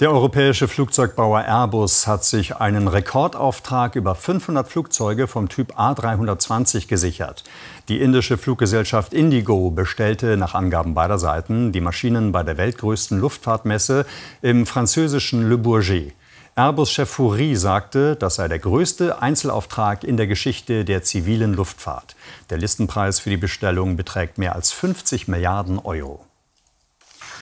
Der europäische Flugzeugbauer Airbus hat sich einen Rekordauftrag über 500 Flugzeuge vom Typ A320 gesichert. Die indische Fluggesellschaft Indigo bestellte nach Angaben beider Seiten die Maschinen bei der weltgrößten Luftfahrtmesse im französischen Le Bourget. Airbus-Chef Fourie sagte, das sei der größte Einzelauftrag in der Geschichte der zivilen Luftfahrt. Der Listenpreis für die Bestellung beträgt mehr als 50 Milliarden Euro.